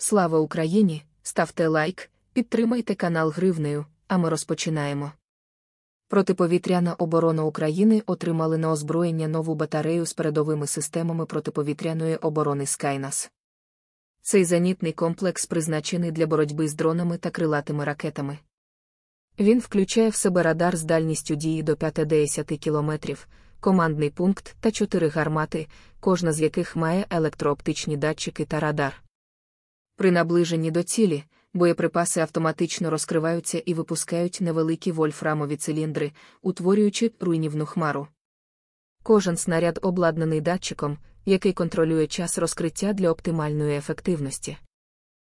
Слава Україні! Ставте лайк, підтримайте канал Гривнею, а ми розпочинаємо. Протиповітряна оборона України отримали на озброєння нову батарею з передовими системами протиповітряної оборони Скайнас. Цей зенітний комплекс призначений для боротьби з дронами та крилатими ракетами. Він включає в себе радар з дальністю дії до 5-10 км, командний пункт та чотири гармати, кожна з яких має електрооптичні датчики та радар. При наближенні до цілі, боєприпаси автоматично розкриваються і випускають невеликі вольфрамові циліндри, утворюючи руйнівну хмару. Кожен снаряд обладнаний датчиком, який контролює час розкриття для оптимальної ефективності.